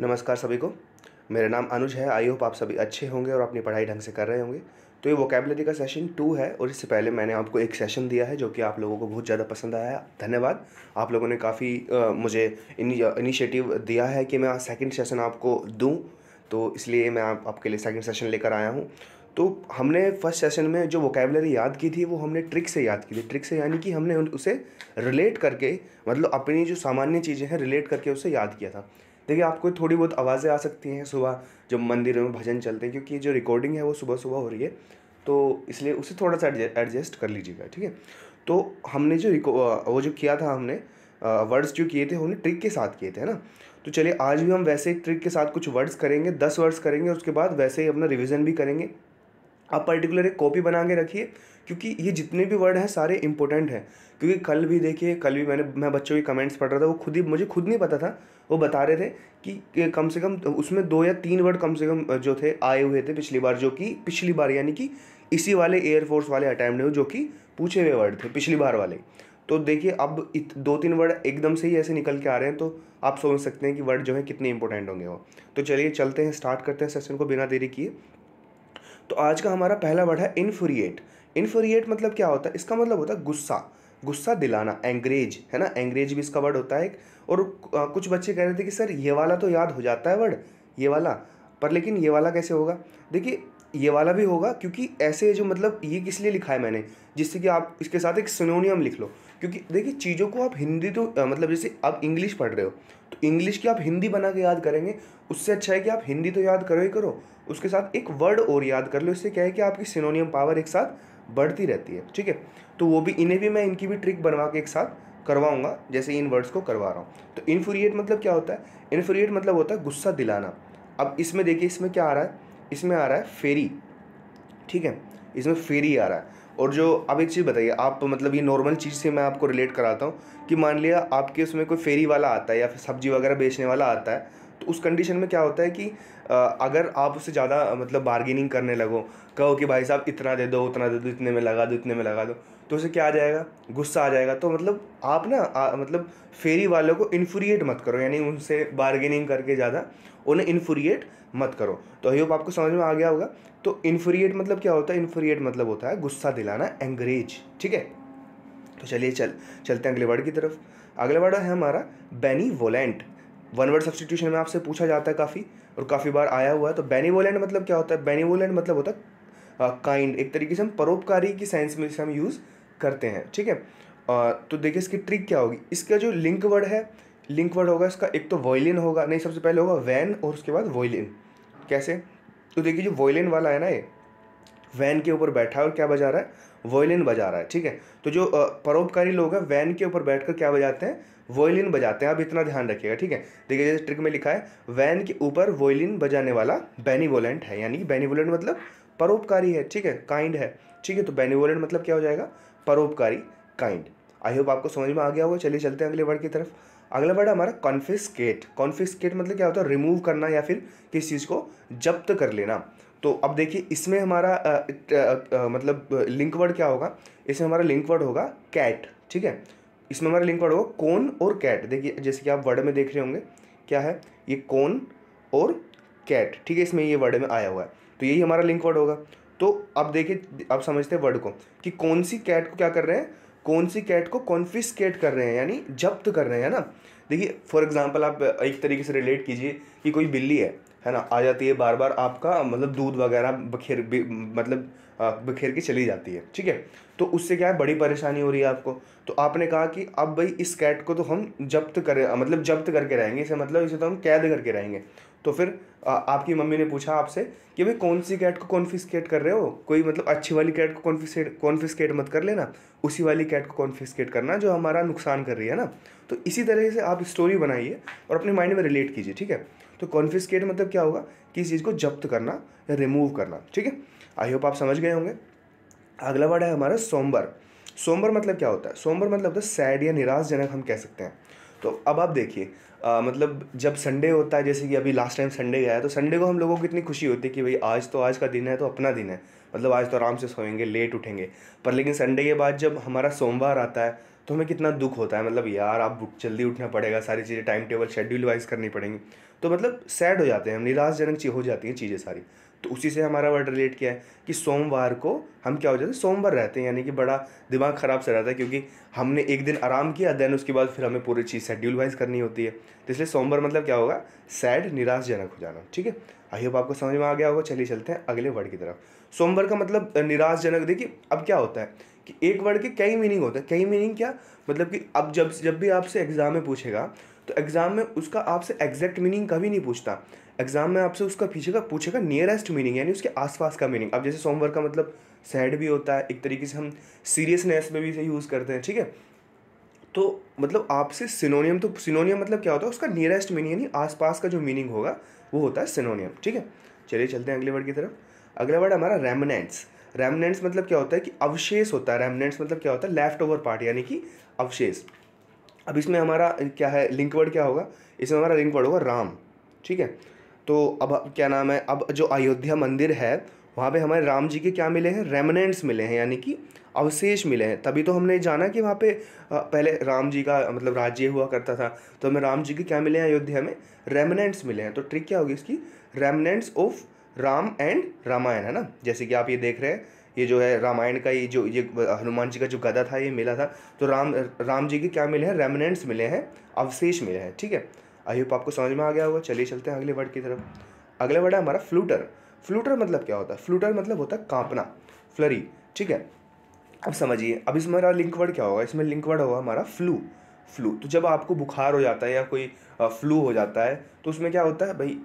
नमस्कार सभी को मेरा नाम अनुज है आई होप आप सभी अच्छे होंगे और अपनी पढ़ाई ढंग से कर रहे होंगे तो ये वोकेबलरी का सेशन टू है और इससे पहले मैंने आपको एक सेशन दिया है जो कि आप लोगों को बहुत ज़्यादा पसंद आया धन्यवाद आप लोगों ने काफ़ी मुझे इनिशिएटिव दिया है कि मैं सेकेंड सेशन आपको दूँ तो इसलिए मैं आप, आपके लिए सेकेंड सेशन लेकर आया हूँ तो हमने फर्स्ट सेशन में जो वोकेबलरी याद की थी वो हमने ट्रिक से याद की थी ट्रिक से यानी कि हमने उसे रिलेट करके मतलब अपनी जो सामान्य चीज़ें हैं रिलेट करके उसे याद किया था देखिए आपको थोड़ी बहुत आवाज़ें आ सकती हैं सुबह जब मंदिरों में भजन चलते हैं क्योंकि जो रिकॉर्डिंग है वो सुबह सुबह हो रही है तो इसलिए उसे थोड़ा सा एडजस्ट कर लीजिएगा ठीक है तो हमने जो वो जो किया था हमने वर्ड्स जो किए थे हमने ट्रिक के साथ किए थे है ना तो चलिए आज भी हम वैसे ही ट्रिक के साथ कुछ वर्ड्स करेंगे दस वर्ड्स करेंगे उसके बाद वैसे ही अपना रिविज़न भी करेंगे आप पर्टिकुलर एक कॉपी बना के रखिए क्योंकि ये जितने भी वर्ड हैं सारे इंपॉर्टेंट हैं क्योंकि कल भी देखिए कल भी मैंने मैं बच्चों के कमेंट्स पढ़ रहा था वो खुद ही मुझे खुद नहीं पता था वो बता रहे थे कि कम से कम तो उसमें दो या तीन वर्ड कम से कम जो थे आए हुए थे पिछली बार जो कि पिछली बार यानी कि इसी वाले एयरफोर्स वाले अटैम्प्ट जो कि पूछे हुए वर्ड थे पिछली बार वाले तो देखिए अब इत, दो तीन वर्ड एकदम से ही ऐसे निकल के आ रहे हैं तो आप समझ सकते हैं कि वर्ड जो है कितने इंपॉर्टेंट होंगे वो तो चलिए चलते हैं स्टार्ट करते हैं सेशन को बिना देरी किए तो आज का हमारा पहला वर्ड है इनफोरिएट इनफोरिएट मतलब क्या होता है इसका मतलब होता है गुस्सा गुस्सा दिलाना एंग्रेज है ना एंग्रेज भी इसका वर्ड होता है एक और कुछ बच्चे कह रहे थे कि सर ये वाला तो याद हो जाता है वर्ड ये वाला पर लेकिन ये वाला कैसे होगा देखिए ये वाला भी होगा क्योंकि ऐसे जो मतलब ये किस लिए लिखा है मैंने जिससे कि आप इसके साथ एक सिनोनियम लिख लो क्योंकि देखिए चीज़ों को आप हिंदी तो आ, मतलब जैसे आप इंग्लिश पढ़ रहे हो तो इंग्लिश की आप हिंदी बना के याद करेंगे उससे अच्छा है कि आप हिंदी तो याद करो ही करो उसके साथ एक वर्ड और याद कर लो इससे क्या है कि आपकी सिनोनियम पावर एक साथ बढ़ती रहती है ठीक है तो वो भी इन्हें भी मैं इनकी भी ट्रिक बनवा के एक साथ करवाऊंगा जैसे इन वर्ड्स को करवा रहा हूँ तो इन्फ्यूरिएट मतलब क्या होता है इन्फ्यूरिएट मतलब होता है गुस्सा दिलाना अब इसमें देखिए इसमें क्या आ रहा है इसमें आ रहा है फेरी ठीक है इसमें फेरी आ रहा है और जो अब एक चीज़ बताइए आप मतलब ये नॉर्मल चीज़ से मैं आपको रिलेट कराता हूँ कि मान लिया आपके उसमें कोई फेरी वाला आता है या फिर सब्जी वगैरह बेचने वाला आता है तो उस कंडीशन में क्या होता है कि अगर आप उससे ज़्यादा मतलब बार्गेनिंग करने लगो कहो कि भाई साहब इतना दे दो उतना दे दो इतने में लगा दो इतने में लगा दो तो उसे क्या आ जाएगा गुस्सा आ जाएगा तो मतलब आप ना आ, मतलब फेरी वालों को इन्फ्यूरिएट मत करो यानी उनसे बार्गेनिंग करके ज़्यादा उन्हें इन्फ्यूरिएट मत करो तो आई होप आपको समझ में आ गया होगा तो इन्फ्यूरिएट मतलब क्या होता है इन्फ्यूरिएट मतलब होता है गुस्सा दिलाना एंग्रेज ठीक है तो चलिए चल चलते हैं अगले वर्ड की तरफ अगला वर्ड है हमारा benevolent one word substitution में आपसे पूछा जाता है काफ़ी और काफ़ी बार आया हुआ है तो वोलेंट मतलब क्या होता है वोलेंट मतलब होता है काइंड uh, एक तरीके से हम परोपकारी की साइंस में से हम यूज़ करते हैं ठीक है तो देखिए इसकी ट्रिक क्या होगी इसका जो लिंक वर्ड है लिंक वर्ड होगा इसका एक तो वॉयलिन होगा नहीं सबसे पहले होगा वैन और उसके बाद वॉयलिन कैसे तो देखिए जो वॉयलिन वाला है ना ये वैन के ऊपर बैठा है और क्या बजा रहा है वॉयलिन बजा रहा है ठीक है तो जो परोपकारी लोग हैं वैन के ऊपर बैठकर क्या बजाते हैं वोयलिन बजाते हैं अब इतना ध्यान रखिएगा ठीक है देखिए जैसे ट्रिक में लिखा है वैन के ऊपर वोयलिन बजाने वाला बेनिवोलेंट है यानी कि बेनिवोलेंट मतलब परोपकारी है ठीक है काइंड है ठीक है तो बेनिवोलेंट मतलब क्या हो जाएगा परोपकारी काइंड आई होप आपको समझ में आ गया होगा चलिए चलते हैं अगले वर्ड की तरफ अगला वर्ड हमारा कॉन्फिस्केट कॉन्फिस्केट मतलब क्या होता है रिमूव करना या फिर किसी चीज़ को जब्त कर लेना तो अब देखिए इसमें हमारा आ, आ, आ, मतलब लिंक वर्ड क्या होगा इसमें हमारा लिंक वर्ड होगा कैट ठीक है इसमें हमारा लिंक वर्ड होगा कौन और कैट देखिए जैसे कि आप वर्ड में देख रहे होंगे क्या है ये कौन और कैट ठीक है इसमें ये वर्ड में आया हुआ है तो यही हमारा लिंक वर्ड होगा तो आप देखिए आप समझते हैं वर्ड को कि कौन सी कैट को क्या कर रहे हैं कौन सी कैट को कॉन्फिस्केट कर रहे हैं यानी जब्त कर रहे हैं ना देखिए फॉर एग्जाम्पल आप एक तरीके से रिलेट कीजिए कि कोई बिल्ली है है ना आ जाती है बार बार आपका मतलब दूध वगैरह बखेर मतलब बिखेर के चली जाती है ठीक है तो उससे क्या है बड़ी परेशानी हो रही है आपको तो आपने कहा कि अब भाई इस कैट को तो हम जब्त कर मतलब जब्त करके रहेंगे इसे मतलब इसे तो हम कैद करके रहेंगे तो फिर आपकी मम्मी ने पूछा आपसे कि भाई कौन सी कैट को कॉन्फिस्केट कर रहे हो कोई मतलब अच्छी वाली कैट को कॉन्फिस्केट कॉन्फिस्केट मत कर लेना उसी वाली कैट को कॉन्फिस्केट करना जो हमारा नुकसान कर रही है ना तो इसी तरह से आप स्टोरी बनाइए और अपने माइंड में रिलेट कीजिए ठीक है तो कॉन्फिस्केट मतलब क्या होगा किसी चीज़ को जब्त करना या रिमूव करना ठीक है आई होप आप समझ गए होंगे अगला वर्ड है हमारा सोमवार सोमवार मतलब क्या होता है सोमवार मतलब होता है सैड या निराशजनक हम कह सकते हैं तो अब आप देखिए मतलब जब संडे होता है जैसे कि अभी लास्ट टाइम संडे गया है तो संडे को हम लोगों को कितनी खुशी होती है कि भाई आज तो आज का दिन है तो अपना दिन है मतलब आज तो आराम से सोएंगे लेट उठेंगे पर लेकिन संडे के बाद जब हमारा सोमवार आता है तो हमें कितना दुख होता है मतलब यार आप जल्दी उठना पड़ेगा सारी चीज़ें टाइम टेबल शेड्यूल वाइज करनी पड़ेंगी तो मतलब सैड हो जाते हैं हम निराशजनक हो जाती हैं चीज़ें सारी तो उसी से हमारा वर्ड रिलेट किया है कि सोमवार को हम क्या हो जाते हैं सोमवार रहते हैं यानी कि बड़ा दिमाग ख़राब से रहता है क्योंकि हमने एक दिन आराम किया देन उसके बाद फिर हमें पूरी चीज़ शेड्यूल वाइज करनी होती है तो इसलिए सोमवार मतलब क्या होगा सैड निराशजनक हो जाना ठीक है आई होप आपको समझ में आ गया होगा चलिए चलते हैं अगले वर्ड की तरफ सोमवार का मतलब निराशजनक देखिए अब क्या होता है कि एक वर्ड के कई मीनिंग होते हैं कई मीनिंग क्या मतलब कि अब जब जब भी आपसे एग्ज़ाम में पूछेगा तो एग्ज़ाम में उसका आपसे एग्जैक्ट मीनिंग कभी नहीं पूछता एग्ज़ाम में आपसे उसका पीछे का पूछेगा नियरेस्ट मीनिंग यानी उसके आसपास का मीनिंग अब जैसे सोमवार का मतलब सैड भी होता है एक तरीके से हम सीरियसनेस में भी इसे यूज़ करते हैं ठीक है तो मतलब आपसे सिनोनियम तो सिनोनियम मतलब क्या होता है उसका नियरेस्ट मीनिंग यानी आसपास का जो मीनिंग होगा वो होता है सिनोनियम ठीक है चलिए चलते हैं अगले वर्ड की तरफ अगला वर्ड हमारा रेमनेंट्स रेमनेंट्स मतलब क्या होता है कि अवशेष होता है रेमनेंट्स मतलब क्या होता है लेफ्ट ओवर पार्ट यानी कि अवशेष अब इसमें हमारा क्या है लिंकवर्ड क्या होगा इसमें हमारा लिंकवर्ड होगा राम ठीक है तो अब क्या नाम है अब जो अयोध्या मंदिर है वहाँ पे हमारे राम जी के क्या मिले हैं रेमनेंट्स मिले हैं यानी कि अवशेष मिले हैं तभी तो हमने जाना कि वहाँ पे पहले राम जी का मतलब राज्य हुआ करता था तो हमें राम जी के क्या मिले हैं अयोध्या में रेमनेंट्स मिले हैं तो ट्रिक क्या होगी इसकी remnants of Ram and Ramayan है ना जैसे कि आप ये देख रहे हैं ये जो है रामायण का ये जो ये हनुमान जी का जो गदा था ये मिला था तो राम राम जी के क्या मिले हैं रेमनेंट्स मिले हैं अवशेष मिले हैं ठीक है आई होप आपको समझ में आ गया होगा चलिए चलते हैं अगले वर्ड की तरफ अगला वर्ड है हमारा फ्लूटर फ्लूटर मतलब क्या होता है फ्लूटर मतलब होता है कांपना फ्लरी ठीक है अब समझिए अब इसमें लिंक वर्ड क्या होगा इसमें लिंक वर्ड होगा हमारा फ्लू फ्लू तो जब आपको बुखार हो जाता है या कोई फ्लू हो जाता है तो उसमें क्या होता है भाई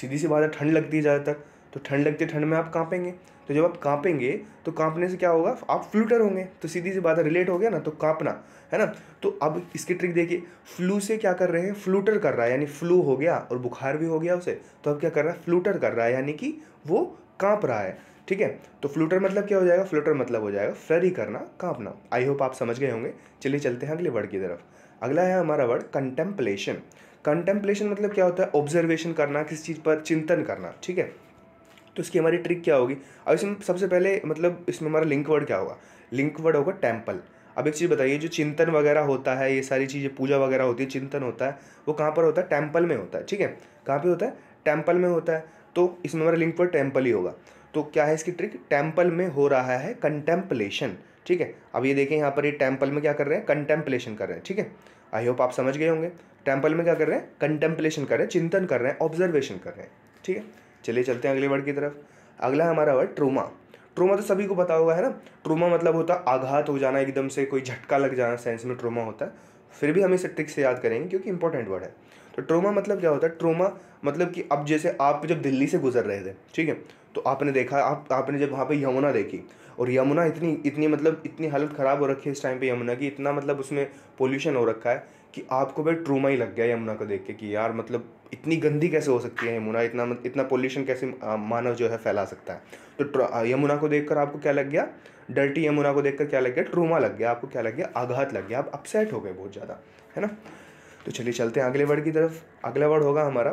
सीधी सी बात है ठंड लगती है ज़्यादातर तो ठंड लगती है ठंड में आप कांपेंगे तो जब आप कांपेंगे तो कांपने से क्या होगा आप फ्लूटर होंगे तो सीधी सी बात है रिलेट हो गया ना तो कांपना है ना तो अब इसकी ट्रिक देखिए फ्लू से क्या कर रहे हैं फ्लूटर कर रहा है यानी फ्लू हो गया और बुखार भी हो गया उसे तो अब क्या कर रहा है फ्लूटर कर रहा है यानी कि वो कांप रहा है ठीक है तो फ्लूटर मतलब क्या हो जाएगा फ्लूटर मतलब हो जाएगा फ्लरी करना कांपना आई होप आप समझ गए होंगे चलिए चलते हैं अगले वर्ड की तरफ अगला है हमारा वर्ड कंटेम्पलेशन कंटेम्पलेशन मतलब क्या होता है ऑब्जर्वेशन करना किसी चीज़ पर चिंतन करना ठीक है तो इसकी हमारी ट्रिक क्या होगी अब इसमें सबसे पहले मतलब इसमें हमारा लिंक वर्ड क्या होगा लिंक वर्ड होगा टेम्पल अब एक चीज़ बताइए जो चिंतन वगैरह होता है ये सारी चीज़ें पूजा वगैरह होती है चिंतन होता है वो कहाँ पर होता है टेम्पल में होता है ठीक है कहाँ पर होता है टेम्पल में होता है तो इसमें हमारा लिंक वर्ड टेम्पल ही होगा तो क्या है इसकी ट्रिक टेम्पल में हो रहा है कंटेम्पलेशन ठीक है अब ये देखें यहाँ पर ये टेम्पल में क्या कर रहे हैं कंटेम्पलेशन कर रहे हैं ठीक है आई होप आप समझ गए होंगे टेम्पल में क्या कर रहे हैं कंटेम्पलेशन कर रहे हैं चिंतन कर रहे हैं ऑब्जर्वेशन कर रहे हैं ठीक है चलिए चलते हैं अगले वर्ड की तरफ अगला हमारा वर्ड ट्रोमा ट्रोमा तो सभी को पता होगा है ना ट्रोमा मतलब होता है आघात हो जाना एकदम से कोई झटका लग जाना सेंस में ट्रोमा होता है फिर भी हम इसे ट्रिक से याद करेंगे क्योंकि इंपॉर्टेंट वर्ड है तो ट्रोमा मतलब क्या होता है ट्रोमा मतलब कि अब जैसे आप जब दिल्ली से गुजर रहे थे ठीक है तो आपने देखा आप आपने जब वहाँ पर यमुना देखी और यमुना इतनी इतनी मतलब इतनी हालत ख़राब हो रखी है इस टाइम पे यमुना की इतना मतलब उसमें पोल्यूशन हो रखा है कि आपको भाई ट्रूमा ही लग गया यमुना को देख के कि यार मतलब इतनी गंदी कैसे हो सकती है यमुना इतना इतना पोल्यूशन कैसे मानव जो है फैला सकता है तो यमुना को देखकर आपको क्या लग गया डर्टी यमुना को देखकर क्या लग गया ट्रूमा लग गया आपको क्या लग गया आघात लग गया आप अपसेट हो गए बहुत ज़्यादा है ना तो चलिए चलते हैं अगले वर्ड की तरफ अगला वर्ड होगा हमारा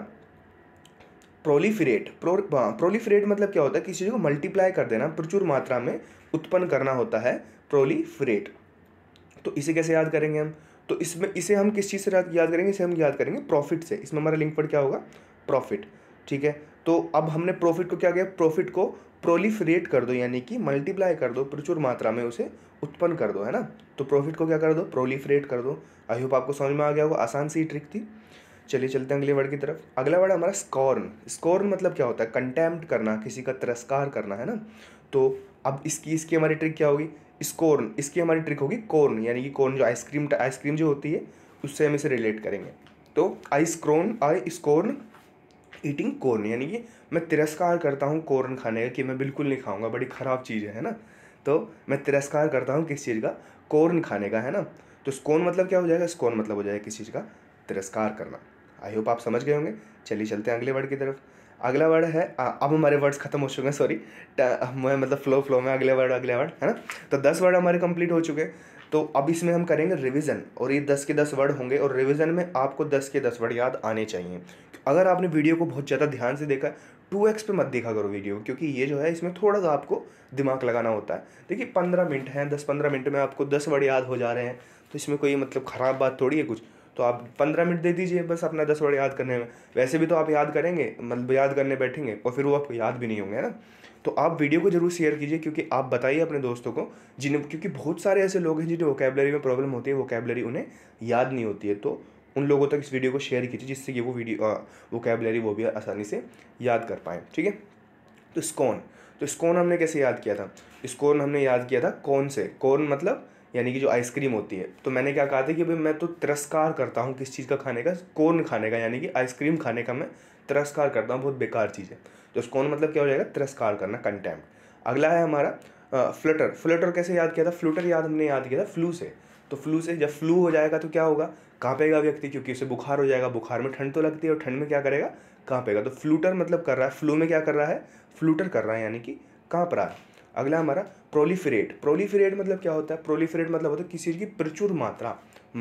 प्रोलीफिरेट प्रो प्रोलीफिरेट मतलब क्या होता है किसी चीज़ को मल्टीप्लाई कर देना प्रचुर मात्रा में उत्पन्न करना होता है प्रोलीफिरेट तो इसे कैसे याद करेंगे हम तो इसमें इसे हम किस चीज़ से याद करेंगे इसे हम याद करेंगे प्रॉफिट से इसमें हमारा लिंक पर क्या होगा प्रॉफिट ठीक है तो अब हमने प्रॉफिट को क्या किया प्रॉफिट को प्रोलिफरेट कर दो यानी कि मल्टीप्लाई कर दो प्रचुर मात्रा में उसे उत्पन्न कर दो है ना तो प्रॉफिट को क्या कर दो प्रोलिफरेट कर दो आई होप आपको समझ में आ गया होगा आसान सी ट्रिक थी चलिए चलते हैं अगले वर्ड की तरफ अगला वर्ड हमारा स्कॉर्न स्कॉर्न मतलब क्या होता है कंटेम्प्ट करना किसी का तिरस्कार करना है ना तो अब इसकी इसकी हमारी ट्रिक क्या होगी स्कोर्न इसकी हमारी ट्रिक होगी कोर्न यानी कि कोर्न जो आइसक्रीम आइसक्रीम जो होती है उससे हम इसे रिलेट करेंगे तो ice crone I scorn eating corn यानी कि मैं तिरस्कार करता हूँ कोर्न खाने का कि मैं बिल्कुल नहीं खाऊंगा बड़ी ख़राब चीज़ है ना तो मैं तिरस्कार करता हूँ किस चीज़ का कोर्न खाने का है ना तो स्कोन मतलब क्या हो जाएगा स्कोन मतलब हो जाएगा किस चीज़ का तिरस्कार करना आई होप आप समझ गए होंगे चलिए चलते हैं अगले वर्ड की तरफ अगला वर्ड है आ, अब हमारे वर्ड्स खत्म हो चुके हैं सॉरी मैं मतलब फ्लो फ्लो में अगले वर्ड अगले वर्ड है ना तो दस वर्ड हमारे कंप्लीट हो चुके हैं तो अब इसमें हम करेंगे रिवीजन और ये दस के दस वर्ड होंगे और रिवीजन में आपको दस के दस वर्ड याद आने चाहिए अगर आपने वीडियो को बहुत ज़्यादा ध्यान से देखा टू एक्स पे मत देखा करो वीडियो क्योंकि ये जो है इसमें थोड़ा सा आपको दिमाग लगाना होता है देखिए पंद्रह मिनट हैं दस पंद्रह मिनट में आपको दस वर्ड याद हो जा रहे हैं तो इसमें कोई मतलब ख़राब बात थोड़ी है कुछ तो आप पंद्रह मिनट दे दीजिए बस अपना दस वर्ड याद करने में वैसे भी तो आप याद करेंगे मतलब याद करने बैठेंगे और फिर वो आपको याद भी नहीं होंगे है ना तो आप वीडियो को जरूर शेयर कीजिए क्योंकि आप बताइए अपने दोस्तों को जिन्हें क्योंकि बहुत सारे ऐसे लोग हैं जिन्हें वोकेबलरी में प्रॉब्लम होती है वोकेबलरी उन्हें याद नहीं होती है तो उन लोगों तक इस वीडियो को शेयर कीजिए जिससे कि वो वीडियो वोकेबलरी वो भी आसानी से याद कर पाए ठीक है तो स्कॉन तो स्कॉन हमने कैसे याद किया था स्कॉन हमने याद किया था कौन से कौन मतलब यानी कि जो आइसक्रीम होती है तो मैंने क्या कहा था कि भाई मैं तो तिरस्कार करता हूँ किस चीज़ का खाने का कौन खाने का यानी कि आइसक्रीम खाने का मैं तिरस्कार करता हूँ बहुत बेकार चीज़ है तो स्कोन मतलब क्या हो जाएगा तिरस्कार करना कंटेम्प अगला है हमारा फ्लटर फ्लटर कैसे याद किया था फ्लूटर याद हमने याद किया था फ्लू से तो फ्लू से जब फ्लू हो जाएगा तो क्या होगा कांपेगा व्यक्ति क्योंकि उसे बुखार हो जाएगा बुखार में ठंड तो लगती है और ठंड में क्या करेगा कांपेगा तो फ्लूटर मतलब कर रहा है फ्लू में क्या कर रहा है फ्लूटर कर रहा है यानी कि कांप रहा है अगला हमारा प्रोलीफिरेट प्रोलीफिरेट मतलब क्या होता है प्रोलीफिरेट मतलब होता है किसी चीज़ की प्रचुर मात्रा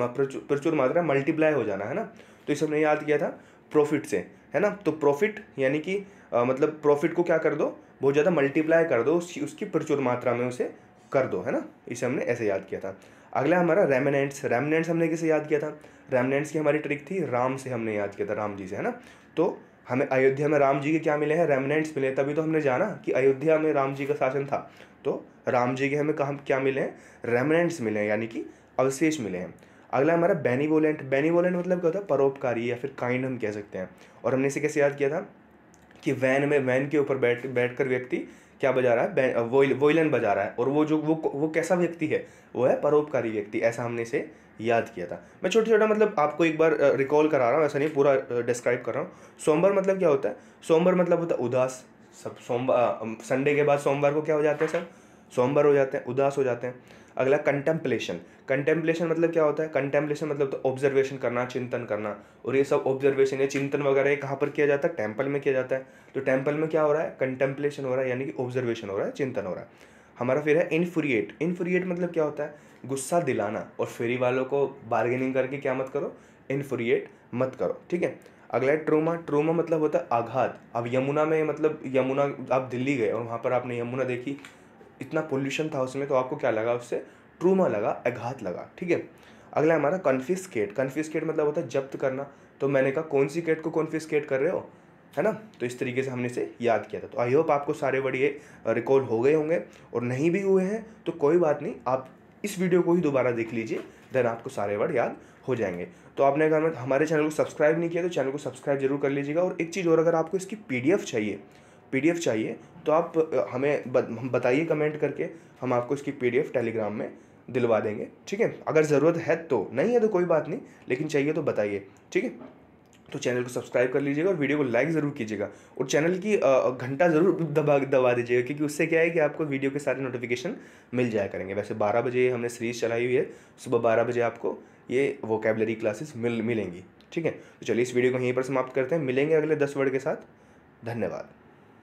प्रचुर मात्रा मल्टीप्लाई हो जाना है ना तो इस हमने याद किया था प्रॉफिट से है ना तो प्रॉफिट यानी कि आ, मतलब प्रॉफिट को क्या कर दो बहुत ज़्यादा मल्टीप्लाई कर दो उसकी उसकी प्रचुर मात्रा में उसे कर दो है ना इसे हमने ऐसे याद किया था अगला हमारा रेमिनेंट्स रेमिनेंट्स हमने किसे याद किया था रेमिनेंट्स की हमारी ट्रिक थी राम से हमने याद किया था राम जी से है ना तो हमें अयोध्या में राम जी के क्या मिले हैं रेमनेंट्स मिले तभी तो हमने जाना कि अयोध्या में राम जी का शासन था तो राम जी के हमें कहा क्या मिले हैं रेमनेंट्स मिले हैं यानी कि अवशेष मिले हैं अगला हमारा बेनीवोलेंट बेनीवोलेंट मतलब क्या होता है परोपकारी या फिर काइंड हम कह सकते हैं और हमने इसे कैसे याद किया था कि वैन में वैन के ऊपर बैठ बैठ कर व्यक्ति क्या बजा रहा है वोइलन बजा रहा है और वो जो वो वो कैसा व्यक्ति है वो है परोपकारी व्यक्ति ऐसा हमने इसे याद किया था मैं छोटा छोटा मतलब आपको एक बार रिकॉल करा रहा हूँ ऐसा नहीं पूरा डिस्क्राइब कर रहा हूँ सोमवार मतलब क्या होता है सोमवार मतलब होता है उदास सब सोमवार संडे के बाद सोमवार को क्या हो जाते हैं सब सोमवार हो जाते हैं उदास हो जाते हैं अगला कंटेम्पलेशन कंटेम्पलेशन मतलब क्या होता है कंटेम्पलेशन मतलब तो ऑब्जर्वेशन करना चिंतन करना और ये सब ऑब्जर्वेशन या चिंतन वगैरह कहाँ पर किया जाता है टेम्पल में किया जाता है तो टेम्पल में क्या हो रहा है कंटेम्पलेशन हो रहा है यानी कि ऑब्जर्वेशन हो रहा है चिंतन हो रहा है हमारा फिर है इनफ्रिएट इनफ्रिएट मतलब क्या होता है गुस्सा दिलाना और फेरी वालों को बार्गेनिंग करके क्या मत करो इनफ्रिएट मत करो ठीक है अगला है ट्रोमा ट्रोमा मतलब होता है आघात अब यमुना में मतलब यमुना आप दिल्ली गए और वहाँ पर आपने यमुना देखी इतना पोल्यूशन था उसमें तो आपको क्या लगा उससे ट्रूमा लगा आघात लगा ठीक है अगला हमारा कन्फिस्केट कन्फिस्केट मतलब होता है जब्त करना तो मैंने कहा कौन सी केट को कॉन्फिस्केट कर रहे हो है ना तो इस तरीके से हमने इसे याद किया था तो आई होप आपको सारे वर्ड ये रिकॉल हो गए होंगे और नहीं भी हुए हैं तो कोई बात नहीं आप इस वीडियो को ही दोबारा देख लीजिए देन आपको सारे वर्ड याद हो जाएंगे तो आपने अगर हमारे चैनल को सब्सक्राइब नहीं किया तो चैनल को सब्सक्राइब जरूर कर लीजिएगा और एक चीज़ और अगर आपको इसकी पीडीएफ चाहिए पी चाहिए तो आप हमें बताइए कमेंट करके हम आपको इसकी पी टेलीग्राम में दिलवा देंगे ठीक है अगर ज़रूरत है तो नहीं है तो कोई बात नहीं लेकिन चाहिए तो बताइए ठीक है तो चैनल को सब्सक्राइब कर लीजिएगा और वीडियो को लाइक ज़रूर कीजिएगा और चैनल की घंटा ज़रूर दबा दबा दीजिएगा क्योंकि उससे क्या है कि आपको वीडियो के सारे नोटिफिकेशन मिल जाया करेंगे वैसे 12 बजे हमने सीरीज़ चलाई हुई है सुबह 12 बजे आपको ये वोकेबलरी क्लासेस मिल मिलेंगी ठीक है तो चलिए इस वीडियो को यहीं पर समाप्त करते हैं मिलेंगे अगले दस वर्ड के साथ धन्यवाद